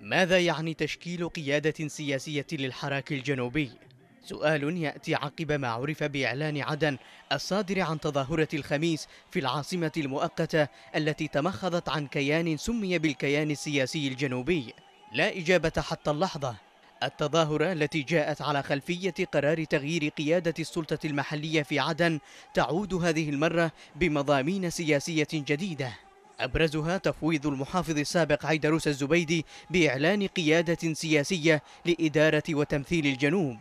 ماذا يعني تشكيل قيادة سياسية للحراك الجنوبي؟ سؤال يأتي عقب ما عرف بإعلان عدن الصادر عن تظاهرة الخميس في العاصمة المؤقتة التي تمخضت عن كيان سمي بالكيان السياسي الجنوبي لا إجابة حتى اللحظة التظاهرة التي جاءت على خلفية قرار تغيير قيادة السلطة المحلية في عدن تعود هذه المرة بمضامين سياسية جديدة أبرزها تفويض المحافظ السابق عيدروس الزبيدي بإعلان قيادة سياسية لإدارة وتمثيل الجنوب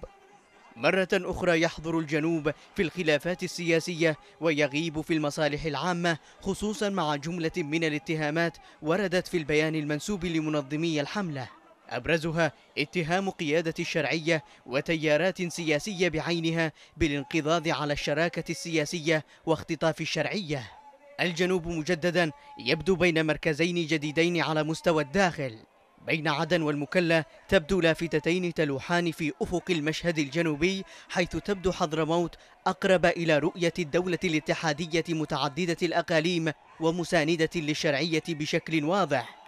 مرة أخرى يحضر الجنوب في الخلافات السياسية ويغيب في المصالح العامة خصوصا مع جملة من الاتهامات وردت في البيان المنسوب لمنظمي الحملة أبرزها اتهام قيادة الشرعية وتيارات سياسية بعينها بالانقضاض على الشراكة السياسية واختطاف الشرعية الجنوب مجددا يبدو بين مركزين جديدين على مستوى الداخل بين عدن والمكلا تبدو لافتتين تلوحان في أفق المشهد الجنوبي حيث تبدو حضرموت أقرب إلى رؤية الدولة الاتحادية متعددة الأقاليم ومساندة للشرعية بشكل واضح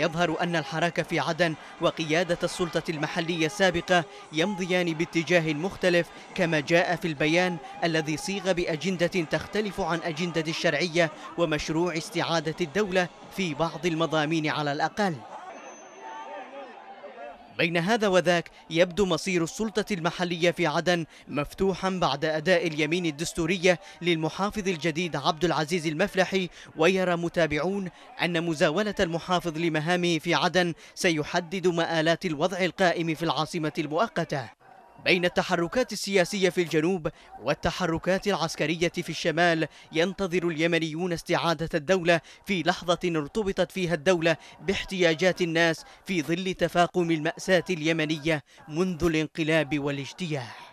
يظهر أن الحراك في عدن وقيادة السلطة المحلية السابقة يمضيان باتجاه مختلف كما جاء في البيان الذي صيغ بأجندة تختلف عن أجندة الشرعية ومشروع استعادة الدولة في بعض المضامين على الأقل بين هذا وذاك يبدو مصير السلطة المحلية في عدن مفتوحا بعد أداء اليمين الدستورية للمحافظ الجديد عبد العزيز المفلحي ويرى متابعون أن مزاولة المحافظ لمهامه في عدن سيحدد مآلات الوضع القائم في العاصمة المؤقتة بين التحركات السياسية في الجنوب والتحركات العسكرية في الشمال ينتظر اليمنيون استعادة الدولة في لحظة ارتبطت فيها الدولة باحتياجات الناس في ظل تفاقم المأساة اليمنية منذ الانقلاب والاجتياح